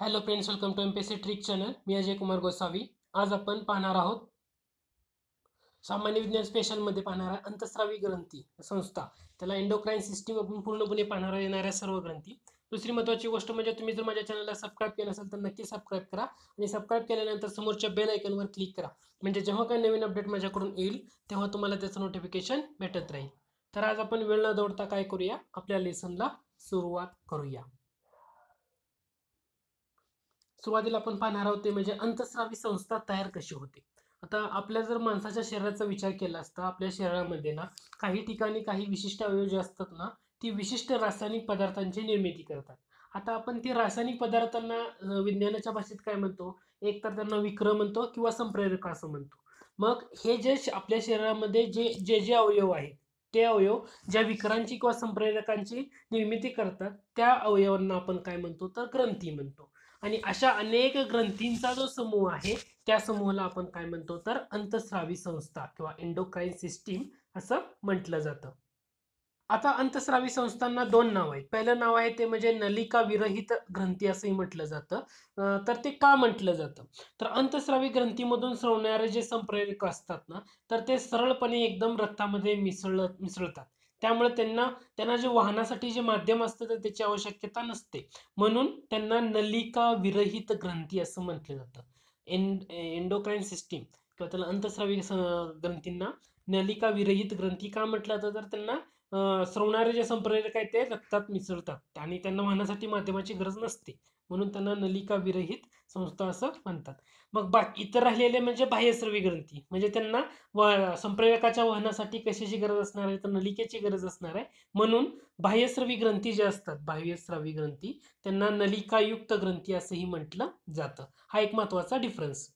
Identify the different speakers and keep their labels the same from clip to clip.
Speaker 1: hello friends welcome to M trick channel मी अजय कुमार गोसावी आज आपण पाहणार आहोत सामान्य विज्ञान स्पेशलमध्ये पाहणार आहे अंतस्रावी ग्रंथी संस्था त्याला एंडोक्राईन सिस्टीम आपण पूर्णपणे पाहणार येणाऱ्या सर्व ग्रंथी दुसरी महत्त्वाची गोष्ट म्हणजे तुम्ही जर माझ्या चॅनलला सबस्क्राईब केलं असेल तर नक्की सबस्क्राईब करा आणि सबस्क्राईब केल्यानंतर समोरच्या बेल आयकनवर क्लिक करा म्हणजे जेव्हा काही नवीन अपडेट माझ्याकडून येईल तेव्हा तुम्हाला त्याचं नोटिफिकेशन भेटत राहील तर आज आपण वेळ न दौडता काय करूया आपल्या लेसनला सुरुवात करूया सुरुवातीला आपण पाहणार आहोत ते म्हणजे अंतस्रावी संस्था तयार कशी होते आता आपल्या जर माणसाच्या शरीराचा विचार केला असता आपल्या शरीरामध्ये ना काही ठिकाणी काही विशिष्ट अवयव जे असतात ना ती विशिष्ट रासायनिक पदार्थांची निर्मिती करतात आता आपण ती रासायनिक पदार्थांना विज्ञानाच्या भाषेत काय म्हणतो एक तर त्यांना विक्र म्हणतो किंवा संप्रेरक असं म्हणतो मग हे जे आपल्या शरीरामध्ये जे जे जे अवयव आहेत ते अवयव ज्या विकरांची किंवा संप्रेरकांची निर्मिती करतात त्या अवयवांना आपण काय म्हणतो तर ग्रंथी म्हणतो आणि अशा अनेक ग्रंथींचा जो समूह आहे त्या समूहाला आपण काय म्हणतो तर अंतस्रावी संस्था किंवा एंडोक्राईन सिस्टीम असं म्हटलं जातं आता अंतस्रावी संस्थांना दोन नाव आहेत पहिलं नाव आहे ते म्हणजे नलिका विरहित ग्रंथी असंही म्हटलं जातं तर ते का म्हटलं जातं तर अंतस्रावी ग्रंथीमधून स्रवणारे जे संप्रेरक असतात ना तर ते सरळपणे एकदम रक्तामध्ये मिसळ मिसळतात त्यामुळे त्यांना त्यांना जे वाहनासाठी जे माध्यम असतं तर त्याची आवश्यकता नसते म्हणून त्यांना नलिका विरहित ग्रंथी असं म्हटलं जातं एन एंडोक्राईन सिस्टीम किंवा त्याला अंतस्रावी ग्रंथींना नलिका विरहित ग्रंथी का म्हटलं जातं तर त्यांना स्रवणारे जे संप्रेरक आहेत ते रक्तात मिसळतात आणि त्यांना वाहनासाठी माध्यमाची गरज नसते म्हणून त्यांना नलिका विरहित संस्था असं म्हणतात मग बाकी इतर राहिलेले म्हणजे बाह्यस्रवी ग्रंथी म्हणजे त्यांना व संप्रेरकाच्या वहनासाठी कशाची गरज असणार आहे तर नलिकेची गरज असणार आहे म्हणून बाह्यस्रवी ग्रंथी जे असतात बाह्यस्रावी ग्रंथी त्यांना नलिकायुक्त ग्रंथी असंही म्हटलं जातं हा एक महत्वाचा डिफरन्स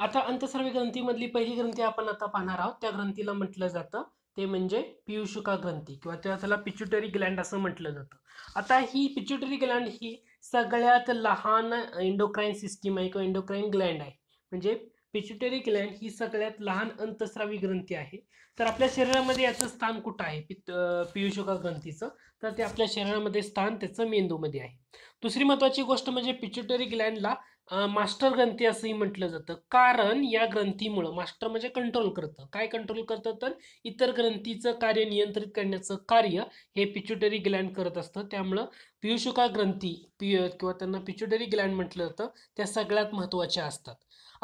Speaker 1: आता अंतस्रावी ग्रंथीमधली पहिली ग्रंथी आपण आता पाहणार आहोत त्या ग्रंथीला म्हटलं जातं ते म्हणजे पियुषुका ग्रंथी किंवा त्याला पिच्युटरी ग्लँड असं म्हटलं जातं आता ही पिच्युटरी ग्लँड ही सगळ्यात लहान इंडोक्राईन सिस्टीम आहे किंवा इंडोक्राईन ग्लँड आहे म्हणजे पिच्युटरी ग्लँड ही सगळ्यात लहान अंतस्रावी ग्रंथी आहे तर आपल्या शरीरामध्ये याचं स्थान कुठं आहे पित पियुषका ग्रंथीचं तर ते आपल्या शरीरामध्ये स्थान त्याचं मेंदूमध्ये आहे दुसरी महत्त्वाची गोष्ट म्हणजे पिच्युटरी ग्लँडला मास्टर ग्रंथी असंही म्हटलं जातं कारण या ग्रंथीमुळं मास्टर म्हणजे कंट्रोल करतं काय कंट्रोल करतं तर इतर ग्रंथीचं कार्य नियंत्रित करण्याचं कार्य हे पिच्युटरी ग्लँड करत असतं त्यामुळं पियुषुका ग्रंथी पिय किंवा त्यांना पिच्युटरी ग्लँड म्हटलं जातं त्या सगळ्यात महत्त्वाच्या असतात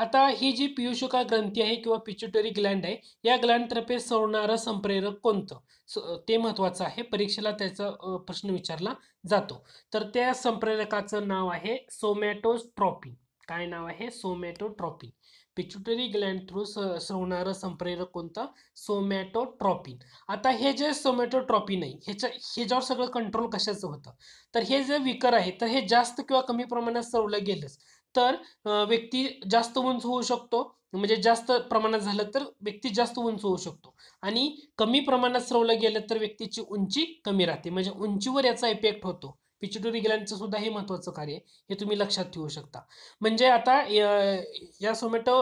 Speaker 1: आता ही जी पियुषुका ग्रंथी आहे किंवा पिच्युटरी ग्लँड आहे या ग्लँडतर्फे सोडणारं संप्रेरक कोणतं ते महत्वाचं आहे परीक्षेला त्याचा प्रश्न विचारला जातो तर त्या संप्रेरकाचं नाव आहे सोमॅटोट्रॉपिन काय नाव आहे सोमॅटोट्रॉपिन पिच्युटरी ग्लँड थ्रू सोडणारं संप्रेरक कोणतं सोमॅटोट्रॉपिन आता हे जे सोमॅटोट्रॉपिन आहे ह्याच्या ह्याच्यावर सगळं कंट्रोल कशाचं होतं तर हे जे विकर आहे तर हे जास्त किंवा कमी प्रमाणात सोडलं गेलंच तर व्यक्ती जास्त उंच होऊ शकतो म्हणजे जास्त प्रमाणात झालं तर व्यक्ती जास्त उंच होऊ शकतो आणि कमी प्रमाणात स्रवलं गेलं तर व्यक्तीची उंची कमी राहते म्हणजे उंचीवर याचा इफेक्ट होतो पिचिटोरी ग्लँडचं सुद्धा हे महत्वाचं कार्य हे तुम्ही लक्षात ठेवू शकता म्हणजे आता या सोमॅटो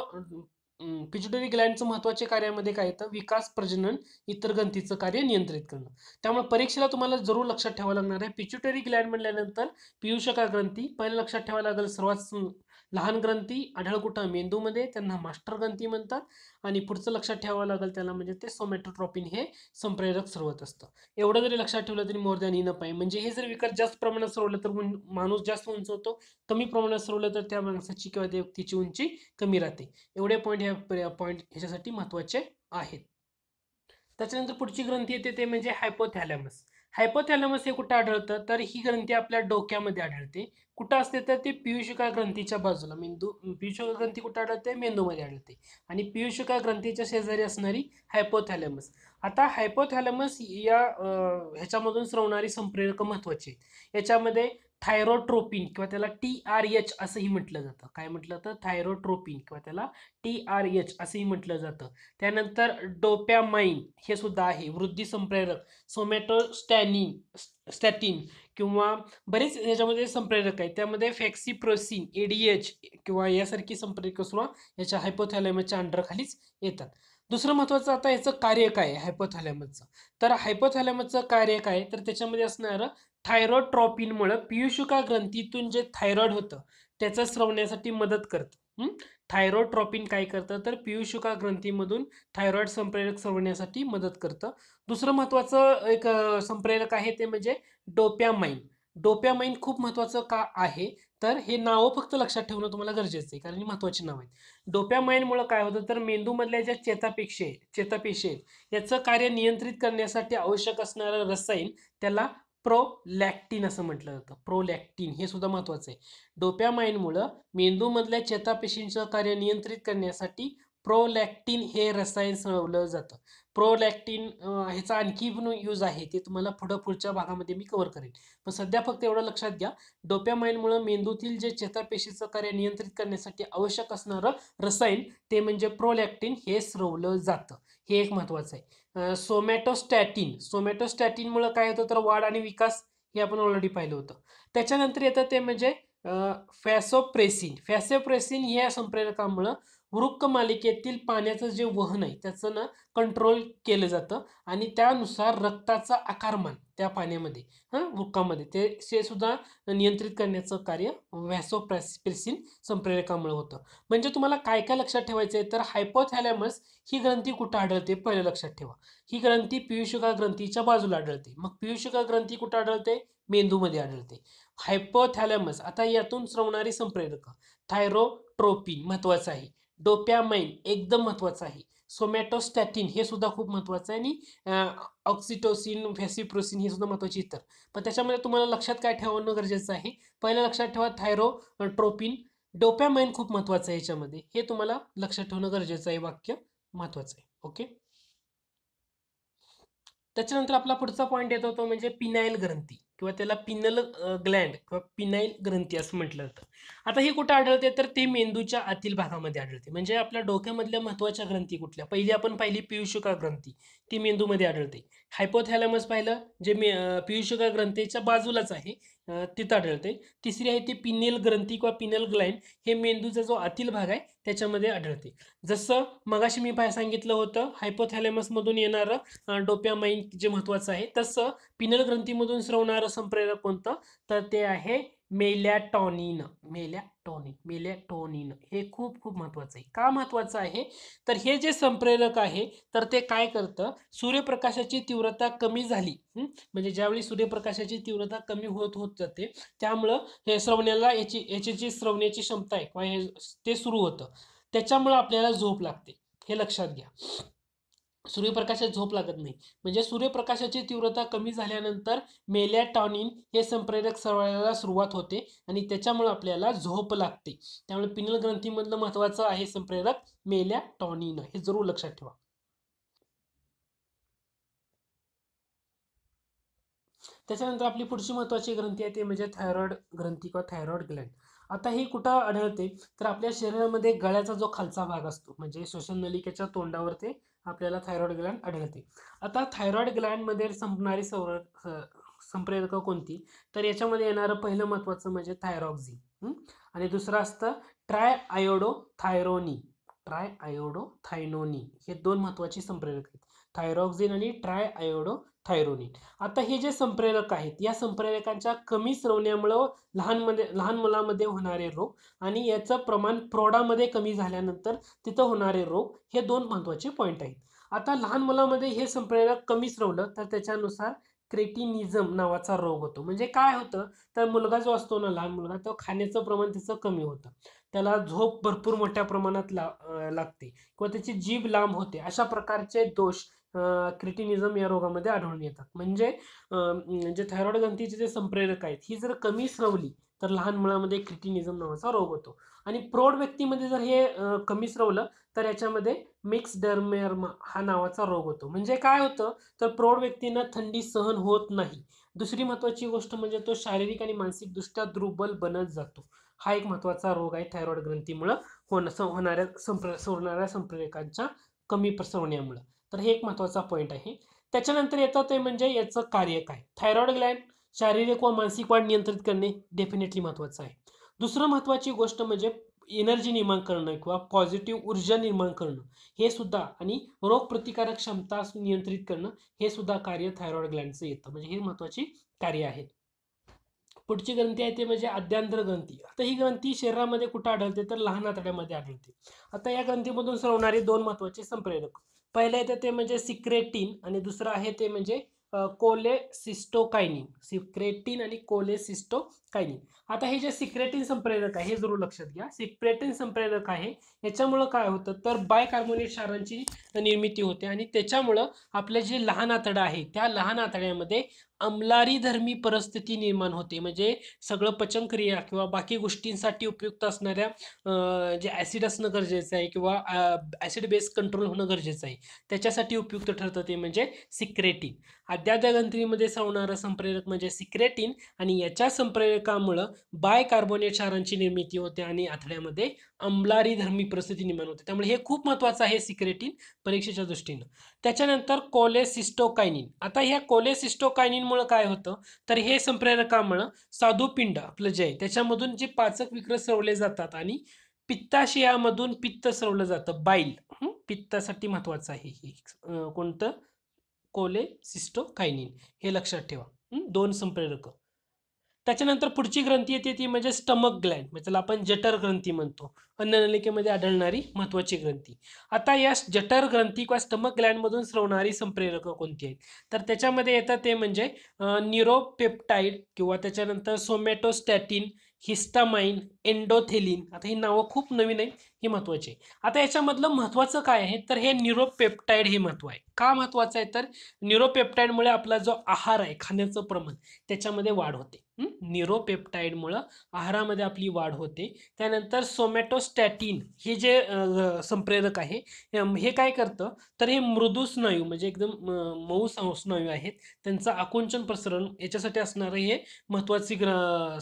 Speaker 1: पिच्युटरी ग्लँडचं महत्त्वाचे कार्यामध्ये काय येतं विकास प्रजनन इतर ग्रंथीचं कार्य नियंत्रित करणं त्यामुळे परीक्षेला तुम्हाला जरूर लक्षात ठेवावं लागणार आहे पिच्युटरी ग्लँड म्हटल्यानंतर पियुषका ग्रंथी पहिलं लक्षात ठेवायला लागेल सर्वात लहान ग्रंथी आढळकुटा मेंदूमध्ये त्यांना मास्टर ग्रंथी म्हणतात आणि पुढचं लक्षात ठेवावं लागेल त्याला म्हणजे ते सोमॅटोट्रॉपिन हे संप्रेरक सर्वत असतं एवढं जरी लक्षात ठेवलं तरी मोर दॅन इनप आहे म्हणजे हे जर विकार जास्त प्रमाणात सरवलं तर माणूस जास्त उंच होतो कमी प्रमाणात सरवलं तर त्या माणसाची किंवा त्या व्यक्तीची उंची कमी राहते एवढे पॉईंट ह्या पॉईंट ह्याच्यासाठी महत्त्वाचे आहेत त्याच्यानंतर पुढची ग्रंथी येते ते म्हणजे हायपोथॅलॅमस हायपोथॅलमस हे कुठं आढळतं तर ही ग्रंथी आपल्या डोक्यामध्ये आढळते कुठं असते तर ते पियुषिका ग्रंथीच्या बाजूला मेंदू पियुषिका ग्रंथी कुठं आढळते मेंदूमध्ये आढळते आणि पियुषिका ग्रंथीच्या शेजारी असणारी हायपोथॅलमस आता हायपोथॅलमस या ह्याच्यामधून स्रवणारी संप्रेरकं महत्त्वाची आहेत याच्यामध्ये थायरोट्रोपिन किंवा त्याला टी आर एच असंही म्हटलं जातं काय म्हटलं तर थायरोट्रोपिन किंवा त्याला टी आर एच असंही म्हटलं जातं त्यानंतर डोप्यामाईन हे सुद्धा आहे वृद्धी संप्रेरक स्टॅनिन स्टॅटिन किंवा बरेच याच्यामध्ये संप्रेरक आहेत त्यामध्ये फॅक्सिप्रोसिन एच किंवा यासारखी संप्रेरक सुद्धा याच्या अंडर अंडरखालीच येतात दुसरं महत्त्वाचं आता याचं कार्य काय आहे तर हायपोथॅलेमसचं कार्य काय तर त्याच्यामध्ये असणारं थायरॉइड पियुषुका ग्रंथीतून जे थायरॉइड होतं त्याचं स्रवण्यासाठी मदत करतं थायरॉइड ट्रॉपिन काय करतं तर पियुषुका ग्रंथीमधून थायरॉइड संप्रेरक स्रवण्यासाठी मदत करतं दुसरं महत्त्वाचं एक संप्रेरक आहे ते म्हणजे डोप्यामाईन डोप्यामाइन खूप महत्त्वाचं का आहे तर हे नावं फक्त लक्षात ठेवणं तुम्हाला गरजेचं आहे कारण ही महत्त्वाची नावं आहेत मुळे काय होतं तर मेंदूमधल्या ज्या चेतापेक्षे चेतापेशी याचं कार्य नियंत्रित करण्यासाठी आवश्यक असणारं रसायन त्याला प्रोलॅक्टिन असं म्हटलं जातं प्रोलॅक्टिन हे सुद्धा महत्त्वाचं आहे डोप्या डोप्यामाइनमुळं मेंदूमधल्या चेतापेशींचं कार्य नियंत्रित करण्यासाठी प्रोलॅक्टिन हे रसायन समजलं जातं प्रोलॅक्टिन ह्याचा आणखी यूज आहे ते तुम्हाला पुढं पुढच्या भागामध्ये मी कव्हर करेन पण सध्या फक्त एवढं लक्षात घ्या डोप्यामाइनमुळे मेंदूतील जे चेतापेशीचं कार्य नियंत्रित करण्यासाठी आवश्यक असणारं रसायन ते म्हणजे प्रोलॅक्टिन हे स्रवलं जातं हे एक महत्त्वाचं आहे सोमॅटोस्टॅटिन सोमॅटोस्टॅटिनमुळे काय होतं तर वाढ आणि विकास हे आपण ऑलरेडी पाहिलं होतं त्याच्यानंतर येतं ते म्हणजे फॅसोप्रेसिन फॅसोप्रेसिन या संप्रेरकामुळं वृक्क मालिकेतील पाण्याचं जे वहन आहे त्याचं ना कंट्रोल केलं जातं आणि त्यानुसार रक्ताचं आकारमान त्या पाण्यामध्ये हां वृक्कामध्ये ते से सुद्धा नियंत्रित करण्याचं कार्य व्हॅसोप्रेसिन संप्रेरकामुळे होतं म्हणजे तुम्हाला काय काय लक्षात ठेवायचं आहे तर हायपोथॅलॅमस ही ग्रंथी कुठं आढळते पहिलं लक्षात ठेवा ही ग्रंथी पियुषिका ग्रंथीच्या बाजूला आढळते मग पियुषिका ग्रंथी कुठं आढळते मेंदूमध्ये आढळते हायपोथॅलॅमस आता यातून स्रवणारी संप्रेरक थायरोट्रोपिन महत्वाचं आहे डोप्यामाइन एकदम महत्वाचं आहे सोमॅटोस्टॅटिन हे सुद्धा खूप महत्वाचं आहे आणि ऑक्सिटोसिन व्हॅसिप्रोसिन हे सुद्धा महत्वाचे इतर पण त्याच्यामध्ये तुम्हाला लक्षात काय ठेवणं गरजेचं आहे पहिलं लक्षात ठेवा ट्रोपिन डोप्यामाइन खूप महत्वाचं आहे याच्यामध्ये हे तुम्हाला लक्षात ठेवणं गरजेचं आहे वाक्य महत्वाचं आहे ओके त्याच्यानंतर आपला पुढचा पॉईंट येतो तो म्हणजे पिनाईल ग्रंथी किंवा त्याला पिनल ग्लँड किंवा पिनाईल ग्रंथी असं म्हटलं जातं आता ही कुठं आढळते तर ती मेंदूच्या आतील भागामध्ये आढळते म्हणजे आपल्या डोक्यामधल्या महत्त्वाच्या ग्रंथी कुठल्या पहिली आपण पाहिली पियुषिका ग्रंथी ती मेंदूमध्ये आढळते हायपोथॅलेमस पाहिलं जे मे पियुषिका ग्रंथीच्या बाजूलाच आहे तिथं आढळते तिसरी आहे ती पिनेल ग्रंथी किंवा पिनेल ग्लाइन हे मेंदूचा जो आतील भाग आहे त्याच्यामध्ये आढळते जसं मगाशी मी पाय सांगितलं होतं हायपोथॅलेमसमधून येणारं डोप्यामाइन जे महत्त्वाचं आहे तसं पिनल ग्रंथीमधून स्रवणारं संप्रेरक कोणतं तर ते आहे मेलॅटॉनिन मेलॅटॉनिन मेलॅटॉनिन हे खूप खूप महत्त्वाचं आहे का महत्त्वाचं आहे तर हे जे संप्रेरक आहे तर ते काय करतं सूर्यप्रकाशाची तीव्रता कमी झाली म्हणजे ज्यावेळी सूर्यप्रकाशाची तीव्रता कमी होत होत जाते त्यामुळं हे श्रवण्याला याची याची जी श्रवण्याची क्षमता आहे किंवा हे ते सुरू होतं त्याच्यामुळं आपल्याला झोप लागते हे लक्षात घ्या सूर्यप्रकाशात झोप लागत नाही म्हणजे सूर्यप्रकाशाची तीव्रता कमी झाल्यानंतर मेलॅटॉनिन हे संप्रेरक सरवायला सुरुवात होते आणि त्याच्यामुळे आपल्याला झोप लागते त्यामुळे पिनल ग्रंथीमधलं महत्वाचं आहे संप्रेरक मेलॅटॉनिन हे जरूर लक्षात ठेवा त्याच्यानंतर आपली पुढची महत्त्वाची ग्रंथी आहे ती म्हणजे थायरॉइड ग्रंथी किंवा थायरॉइड ग्लँड आता ही कुठं आढळते तर आपल्या शरीरामध्ये गळ्याचा जो खालचा भाग असतो म्हणजे श्वसन नलिकेच्या तोंडावर ते आपल्याला थायरॉइड ग्लँड आढळते आता थायरॉइड ग्लँडमध्ये संपणारी संर संप्रेरकं कोणती तर याच्यामध्ये येणारं पहिलं महत्त्वाचं म्हणजे थायरॉक्झिन आणि दुसरं असतं triiodothyronine triiodothyronine हे दोन महत्त्वाची संप्रेरक आहेत थायरॉक्झिन आणि ट्राय आयोडो थायरोनिन आता हे जे संप्रेरक आहेत या संप्रेरकांच्या कमी स्रवण्यामुळं लहान मध्ये लहान मुलामध्ये होणारे रोग आणि याचं प्रमाण प्रौढामध्ये कमी झाल्यानंतर तिथं होणारे रोग हे दोन महत्त्वाचे पॉईंट आहेत आता लहान मुलामध्ये हे संप्रेरक कमी स्रवलं तर त्याच्यानुसार क्रेटिनिझम नावाचा रोग होतो म्हणजे काय होतं तर मुलगा जो असतो ना लहान मुलगा तो खाण्याचं प्रमाण त्याचं कमी होतं त्याला झोप भरपूर मोठ्या प्रमाणात ला लागते किंवा त्याची जीभ लांब होते अशा प्रकारचे दोष क्रिटिनिझम या रोगामध्ये आढळून येतात म्हणजे जे थायरॉइड ग्रंथीचे जे संप्रेरक आहेत ही जर कमी स्रवली तर लहान मुलामध्ये क्रिटिनिझम नावाचा रोग होतो आणि प्रौढ व्यक्तीमध्ये जर हे कमी स्रवलं तर याच्यामध्ये मिक्स डर्मेर्मा हा नावाचा रोग होतो म्हणजे काय होतं तर प्रौढ व्यक्तींना थंडी सहन होत नाही दुसरी महत्त्वाची गोष्ट म्हणजे तो शारीरिक आणि मानसिकदृष्ट्या दुर्बल बनत जातो हा एक महत्त्वाचा रोग आहे थायरॉइड ग्रंथीमुळं होणं होणाऱ्या संप्र सोडणाऱ्या संप्रेरकांच्या कमी प्रसरवण्यामुळं तर हे एक महत्त्वाचा पॉईंट आहे त्याच्यानंतर येतं ते म्हणजे याचं कार्य काय थायरॉइड ग्लँड शारीरिक व मानसिक वाढ नियंत्रित करणे डेफिनेटली महत्त्वाचं आहे दुसरं महत्त्वाची गोष्ट म्हणजे एनर्जी निर्माण करणं किंवा पॉझिटिव्ह ऊर्जा निर्माण करणं हे सुद्धा आणि रोगप्रतिकारक क्षमता नियंत्रित करणं हे सुद्धा कार्य थायरॉइड ग्लँडचं येतं म्हणजे हे महत्त्वाची कार्य आहेत पुढची ग्रंथी आहे ते म्हणजे आद्यांतर ग्रंथी आता ही ग्रंथी शरीरामध्ये कुठं आढळते तर लहान आतड्यामध्ये आढळते आता या ग्रंथीमधून सरवणारे दोन महत्त्वाचे संप्रेरक पहिले येतं ते म्हणजे सिक्रेटिन आणि दुसरं आहे ते म्हणजे कोलेसिस्टोकायनिन सिक्रेटिन आणि सिस्टोकायनिन आता हे जे सिक्रेटिन संप्रेरक आहे हे जरूर लक्षात घ्या सिक्रेटिन संप्रेरक आहे याच्यामुळं काय होतं तर कार्बोनेट क्षारांची निर्मिती होते आणि त्याच्यामुळं आपले जे लहान आतडं आहे त्या लहान आतड्यामध्ये अंमलारी धर्मी परिस्थिती निर्माण होते म्हणजे सगळं पचनक्रिया किंवा बाकी गोष्टींसाठी उपयुक्त असणाऱ्या जे ॲसिड असणं गरजेचं आहे किंवा ॲसिड बेस कंट्रोल होणं गरजेचं आहे त्याच्यासाठी उपयुक्त ठरतं ते म्हणजे सिक्रेटिन अद्यादगंत्रीमध्ये सावणारा संप्रेरक म्हणजे सिक्रेटिन आणि याच्या संप्रेरकामुळं बायकार्बोनेट क्षारांची निर्मिती होते आणि आथड्यामध्ये अंमलारी धर्मी परिस्थिती निर्माण होते त्यामुळे हे खूप महत्त्वाचं आहे सिक्रेटिन परीक्षेच्या दृष्टीनं त्याच्यानंतर कोलेसिस्टोकायनिन आता ह्या कोलेसिस्टोकायनिन काय होतं तर हे संप्रेरकामुळं साधूपिंड आपलं जे आहे त्याच्यामधून जे पाचक विक्र सरवले जातात आणि पित्ताशयामधून पित्त सरवलं जातं बाईल पित्तासाठी महत्वाचं आहे हे कोणतं कोले सिस्टो कायनिन हे लक्षात ठेवा दोन संप्रेरक त्याच्यानंतर पुढची ग्रंथी येते ती म्हणजे स्टमक ग्लँड म्हणजे त्याला आपण जटर ग्रंथी म्हणतो अन्ननलिकेमध्ये आढळणारी महत्त्वाची ग्रंथी आता या जटर ग्रंथी किंवा स्टमक ग्लँडमधून स्रवणारी संप्रेरकं कोणती आहेत तर त्याच्यामध्ये येतात ते म्हणजे न्यूरोपेप्टाइड किंवा त्याच्यानंतर सोमॅटोस्टॅटिन हिस्टामाइन एंडोथेलिन आता ही नावं खूप नवीन आहेत हे महत्वाचे आहे आता याच्यामधलं महत्त्वाचं काय आहे तर हे न्यूरोपेप्टाइड हे महत्त्व आहे का महत्वाचं आहे तर न्यूरोपेप्टाईडमुळे आपला जो आहार आहे खाण्याचं प्रमाण त्याच्यामध्ये वाढ होते न्यूरोपेप्टाईडमुळं आहारामध्ये आपली वाढ होते त्यानंतर सोमॅटोस्टॅटिन हे जे संप्रेरक आहे हे काय करतं तर हे मृदू स्नायू म्हणजे एकदम मऊ स्नायू आहेत त्यांचं आकुंचन प्रसरण याच्यासाठी असणारं हे महत्त्वाचे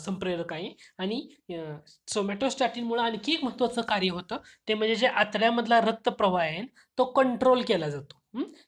Speaker 1: संप्रेरक आहे आणि सोमॅटोस्टॅटिनमुळं आणखी एक महत्त्वाचं कार्य होतं होतं ते म्हणजे जे आतड्यामधला रक्तप्रवाह आहे तो कंट्रोल केला जातो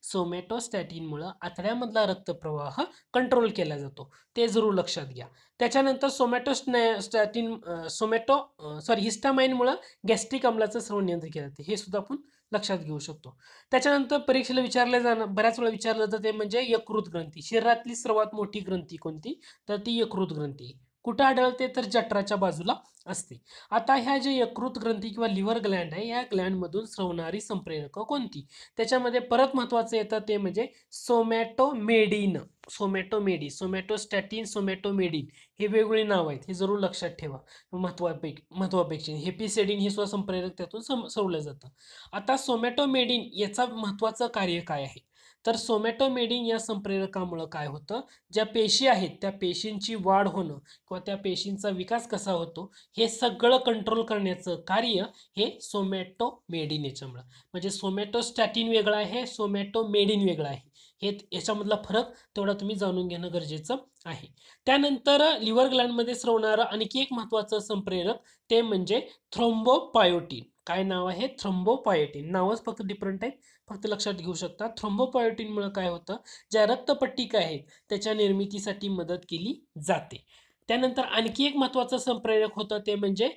Speaker 1: सोमॅटोस्टॅटिनमुळं आतड्यामधला रक्तप्रवाह कंट्रोल केला जातो ते जरूर लक्षात घ्या त्याच्यानंतर सोमॅटोस्टॅ स्टॅटिन सोमॅटो सॉरी हिस्टामाइनमुळं गॅस्ट्रिक अंमलाचं स्रवण नियंत्रण केलं जाते हे सुद्धा आपण लक्षात घेऊ शकतो त्याच्यानंतर परीक्षेला विचारलं जाणं बऱ्याच वेळा विचारलं जातं ते म्हणजे यकृत ग्रंथी शरीरातली सर्वात मोठी ग्रंथी कोणती तर ती यकृत ग्रंथी कुठं आढळते तर जठराच्या बाजूला असते आता ह्या जे यकृत ग्रंथी किंवा लिव्हर ग्लँड आहे ह्या ग्लँडमधून स्रवणारी संप्रेरक कोणती त्याच्यामध्ये परत महत्त्वाचं येतं ते म्हणजे सोमॅटोमेडिन सोमॅटोमेडी सोमॅटोस्टॅटिन सोमॅटोमेडिन हे वेगवेगळी नाव आहेत हे जरूर लक्षात ठेवा महत्त्वापेक्षा महत्वापेक्षा हेपिसेडिन हे सुद्धा संप्रेरक त्यातून सम सोडलं जातं आता सोमॅटोमेडिन याचा महत्त्वाचं कार्य काय आहे तर सोमॅटोमेडिंग या संप्रेरकामुळं काय होतं ज्या पेशी आहेत त्या पेशींची वाढ होणं किंवा त्या पेशींचा विकास कसा होतो हे सगळं कंट्रोल करण्याचं कार्य हे सोमॅटोमेडिन याच्यामुळं म्हणजे सोमॅटोस्टॅटिन वेगळं आहे मेडिन वेगळं आहे हे याच्यामधला फरक तेवढा तुम्ही जाणून घेणं गरजेचं आहे त्यानंतर लिव्हर ग्लँडमध्ये स्रवणारं आणखी एक महत्त्वाचं संप्रेरक ते म्हणजे थ्रोम्बोपायोटीन काय नाव आहे थ्रम्बोपायोटीन नावच फक्त डिफरंट आहे फक्त लक्षात घेऊ शकता मुळे काय होतं ज्या रक्तपट्टिका आहेत त्याच्या निर्मितीसाठी मदत केली जाते त्यानंतर आणखी एक महत्त्वाचं संप्रेरक होतं ते म्हणजे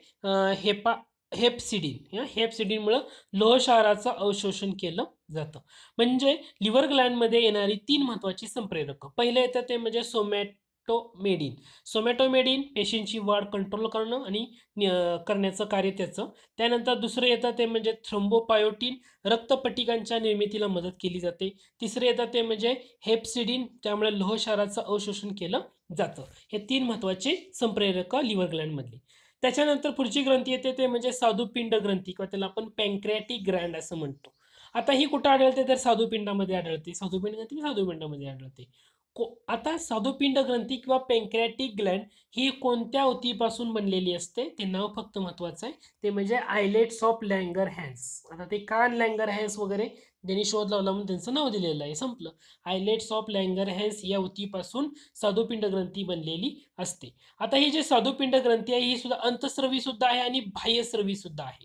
Speaker 1: हेपा हेपसिडीन या हेपसिडीनमुळं लोहशाराचं अवशोषण केलं जातं म्हणजे लिव्हर ग्लँडमध्ये येणारी तीन महत्त्वाची संप्रेरकं पहिले येतं ते म्हणजे सोमॅट सोमॅटोमेडिन सोमॅटोमेडिन पेशींची वाढ कंट्रोल करणं आणि करण्याचं कार्य त्याचं त्यानंतर दुसरं येतं ते म्हणजे थ्रोम्बोपायोटीन रक्तपटिकांच्या निर्मितीला मदत केली जाते तिसरे येतं ते म्हणजे हेप्सिडिन त्यामुळे लोहशाराचं अवशोषण केलं जातं हे तीन महत्त्वाचे संप्रेरक लिव्हर ग्लँडमधले त्याच्यानंतर पुढची ग्रंथी येते ते म्हणजे साधुपिंड ग्रंथी किंवा त्याला आपण पँक्रॅटिक ग्रँड असं म्हणतो आता ही कुठं आढळते तर साधुपिंडामध्ये आढळते साधुपिंड ग्रंथी साधुपिंडामध्ये आढळते को आता साधुपिंड ग्रंथी किंवा पेंक्रॅटिक ग्लँड ही कोणत्या उतीपासून बनलेली असते ते नाव फक्त महत्वाचं आहे ते म्हणजे आयलेट्स ऑफ लँगर हॅन्स आता ते कान लँगर हॅन्स वगैरे ज्यांनी शोध लावला म्हणून त्यांचं नाव दिलेलं आहे संपलं आयलेट्स ऑफ लँगर हॅन्स या उतीपासून साधुपिंड ग्रंथी बनलेली असते आता ही जे साधुपिंड ग्रंथी आहे ही सुद्धा अंतस्रवी सुद्धा आहे आणि बाह्यस्रवी सुद्धा आहे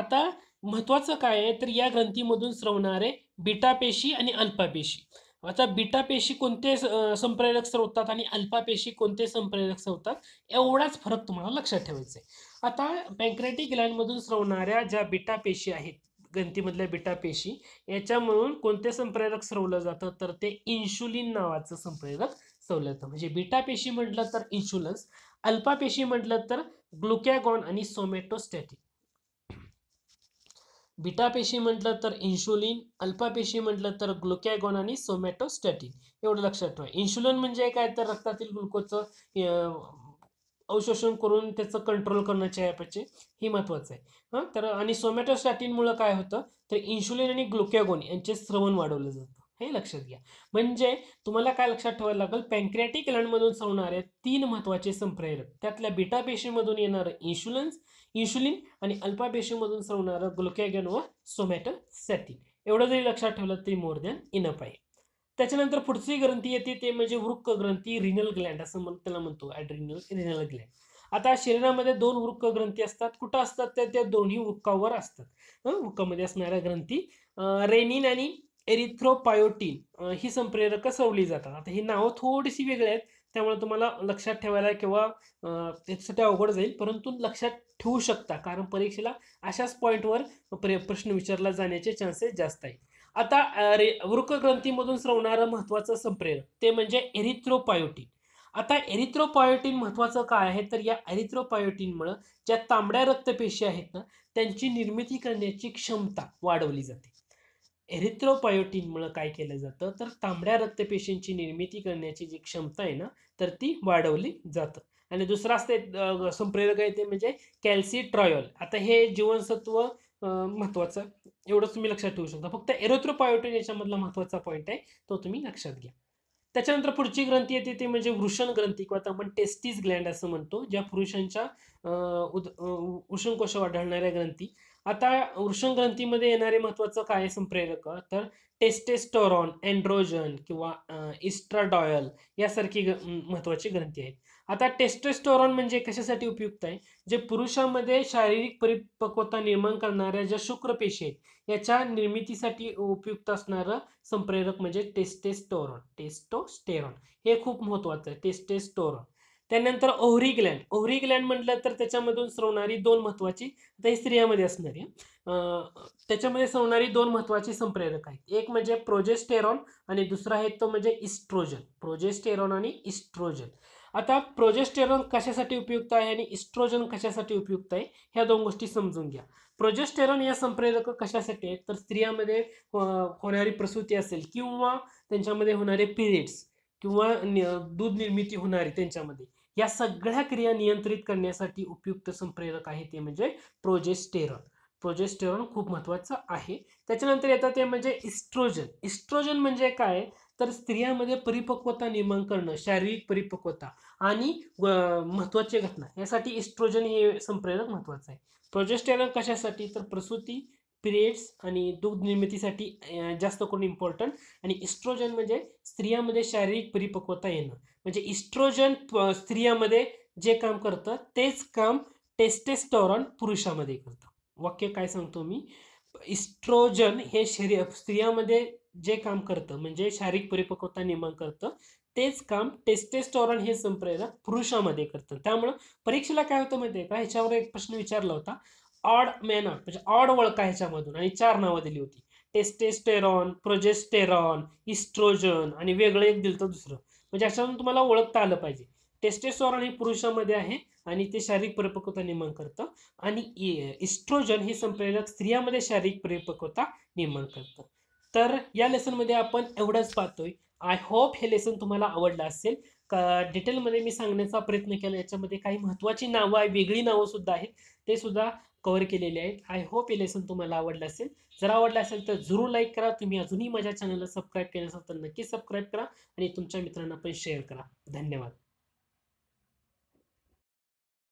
Speaker 1: आता महत्वाचं काय आहे तर या ग्रंथीमधून स्रवणारे बिटापेशी पेशी आणि अल्पा पेशी आता बीटा पेशी कोणते संप्रेरक स्रवतात आणि अल्फा पेशी कोणते संप्रेरक स्रवतात एवढाच फरक तुम्हाला लक्षात ठेवायचा आहे आता पँक्रेटिक ग्लँडमधून स्रवणाऱ्या ज्या बीटा पेशी आहेत गंतीमधल्या बीटा पेशी याच्यामधून कोणते संप्रेरक स्रवलं जातं तर ते इन्शुलिन नावाचं संप्रेरक स्रवलं जातं म्हणजे बीटा पेशी म्हटलं तर इन्शुलन्स अल्फा पेशी म्हटलं तर ग्लुकॅगॉन आणि सोमॅटोस्टॅटिक बीटा पेशी म्हटलं तर इन्शुलिन अल्फा पेशी म्हटलं तर ग्लुकॅगॉन आणि सोमॅटोस्टॅटिन एवढं लक्षात ठेवा इन्शुलिन म्हणजे काय तर रक्तातील ग्लुकोजचं अवशोषण करून त्याचं कंट्रोल करण्याच्या आहे हे महत्वाचं आहे हां तर आणि सोमॅटोस्टॅटिनमुळं काय होतं तर इन्शुलिन आणि ग्लुकॅगॉन यांचे स्रवण वाढवलं जातं हे लक्षात घ्या म्हणजे तुम्हाला काय लक्षात ठेवायला लागेल पॅन्क्रियाटिक लँडमधून सरवणारे तीन महत्त्वाचे संप्रेरक त्यातल्या बीटा पेशीमधून येणारं इन्शुलन्स इन्शुलिन आणि अल्पापेशीमधून सरवणारं ग्लुकॅगन व सोमॅटोसॅटिन एवढं जरी लक्षात ठेवलं तरी मोर दॅन इनफ आहे त्याच्यानंतर पुढची ग्रंथी येते ते म्हणजे वृक्क ग्रंथी रिनल ग्लँड असं म्हण त्याला म्हणतो ॲड्रिनल रिनल ग्लँड आता शरीरामध्ये दोन वृक्क ग्रंथी असतात कुठं असतात तर त्या दोन्ही वृक्कावर असतात वृक्कामध्ये असणाऱ्या ग्रंथी रेनिन आणि एरिथ्रोपायोटीन ही संप्रेरकं सवली जातात आता ही नावं थोडीशी वेगळी आहेत त्यामुळे तुम्हाला लक्षात ठेवायला किंवा त्याच्यासाठी अवघड जाईल परंतु लक्षात ठेवू शकता कारण परीक्षेला अशाच पॉईंटवर प्रश्न विचारला जाण्याचे चान्सेस जास्त आहे आता रे वृक्षग्रंथीमधून स्रवणारं महत्त्वाचं संप्रेरक ते म्हणजे एरिथ्रोपायोटीन आता एरिथ्रोपायोटीन महत्त्वाचं काय आहे तर या एरिथ्रोपायोटीनमुळं ज्या तांबड्या रक्तपेशी आहेत ना त्यांची निर्मिती करण्याची क्षमता वाढवली जाते एरिथ्रोपायोटीनमुळं काय केलं जातं तर तांबड्या रक्तपेशींची निर्मिती करण्याची जी क्षमता आहे ना तर ती वाढवली जातं आणि दुसरं असते संप्रेरक आहे ते म्हणजे ट्रॉयल आता हे जीवनसत्व महत्त्वाचं एवढंच तुम्ही लक्षात ठेवू शकता फक्त एरोथ्रोपायोटिन याच्यामधला महत्त्वाचा पॉईंट आहे तो तुम्ही लक्षात घ्या त्याच्यानंतर पुढची ग्रंथी येते ती म्हणजे वृषण ग्रंथी किंवा आपण टेस्टिस ग्लँड असं म्हणतो ज्या पुरुषांच्या उद उष्णकोश आढळणाऱ्या ग्रंथी आता वृषणग्रंथीमध्ये येणारे महत्वाचं काय संप्रेरक तर टेस्टेस्टोरॉन अँड्रोजन किंवा इस्ट्राडॉयल यासारखी महत्वाची ग्रंथी आहेत आता टेस्टेस्टोरॉन म्हणजे कशासाठी उपयुक्त आहे जे पुरुषामध्ये शारीरिक परिपक्वता निर्माण करणाऱ्या ज्या शुक्रपेशी आहेत याच्या निर्मितीसाठी उपयुक्त असणारं संप्रेरक म्हणजे टेस्टेस्टोरॉन टेस्टोस्टेरॉन हे खूप महत्वाचं आहे टेस्टेस्टोरॉन त्यानंतर ओहरी ग्लँड ओहरी ग्लँड म्हटलं तर त्याच्यामधून स्रवणारी दोन महत्वाची आता ही स्त्रियामध्ये असणारी त्याच्यामध्ये स्रवणारी दोन महत्वाची संप्रेरक आहेत एक म्हणजे प्रोजेस्टेरॉन आणि दुसरा आहे तो म्हणजे इस्ट्रोजन प्रोजेस्टेरॉन आणि इस्ट्रोजन आता प्रोजेस्टेरॉन कशासाठी उपयुक्त आहे आणि इस्ट्रोजन कशासाठी उपयुक्त आहे ह्या दोन गोष्टी समजून घ्या प्रोजेस्टेरॉन या संप्रेरक कशासाठी आहेत तर स्त्रियामध्ये हो, होणारी प्रसूती असेल किंवा त्यांच्यामध्ये होणारे पिरियड्स किंवा दूध निर्मिती होणारी त्यांच्यामध्ये या सगळ्या क्रिया नियंत्रित करण्यासाठी उपयुक्त संप्रेरक आहे ते म्हणजे प्रोजेस्टेरॉन प्रोजेस्टेरॉन खूप महत्त्वाचं आहे त्याच्यानंतर येतात ते म्हणजे इस्ट्रोजन इस्ट्रोजन म्हणजे काय तर स्त्रियांमध्ये परिपक्वता निर्माण करणं शारीरिक परिपक्वता आणि महत्वाची घटना यासाठी इस्ट्रोजन हे संप्रेरक महत्त्वाचं आहे प्रोजेस्टेरॉन कशासाठी तर प्रसूती पिरियड्स आणि दूध निर्मितीसाठी जास्त करून इम्पॉर्टंट आणि इस्ट्रोजन म्हणजे स्त्रियामध्ये शारीरिक परिपक्वता येणं म्हणजे इस्ट्रोजन स्त्रियामध्ये जे काम करतं तेच काम टेस्टेस्टॉरॉन पुरुषामध्ये करतं वाक्य काय सांगतो मी इस्ट्रोजन हे शरीर स्त्रियामध्ये जे काम करतं म्हणजे शारीरिक परिपक्वता निर्माण करतं तेच काम टेस्टेस्टॉरॉन हे संप्रेरक पुरुषामध्ये करतं त्यामुळं परीक्षेला काय होतं माहिती आहे का ह्याच्यावर एक प्रश्न विचारला होता ऑड मॅनर म्हणजे ऑड ओळखा ह्याच्यामधून आणि चार नावं दिली होती टेस्टेस्टेरॉन प्रोजेस्टेरॉन इस्ट्रोजन आणि वेगळं एक दिलं दुसरं म्हणजे अशातून तुम्हाला ओळखता आलं पाहिजे टेस्टेस्टेरॉन हे पुरुषामध्ये आहे आणि ते शारीरिक परिपक्वता निर्माण करतं आणि इस्ट्रोजन हे संप्रेरक स्त्रियामध्ये शारीरिक परिपक्वता निर्माण करतं तर या लेसन मध्ये आपण एवढंच पाहतोय आय होप हे लेसन तुम्हाला आवडलं असेल का डिटेलमध्ये मी सांगण्याचा प्रयत्न केला याच्यामध्ये काही महत्त्वाची नावं आहे वेगळी नावं सुद्धा आहेत ते सुद्धा कवर केलेले आहेत आय होप हे लेसन तुम्हाला आवडलं असेल जर आवडला असेल तर जरूर लाईक करा तुम्ही अजूनही माझ्या चॅनलला सबस्क्राईब केलं असाल तर नक्की सबस्क्राईब करा आणि तुमच्या मित्रांना पण शेअर करा धन्यवाद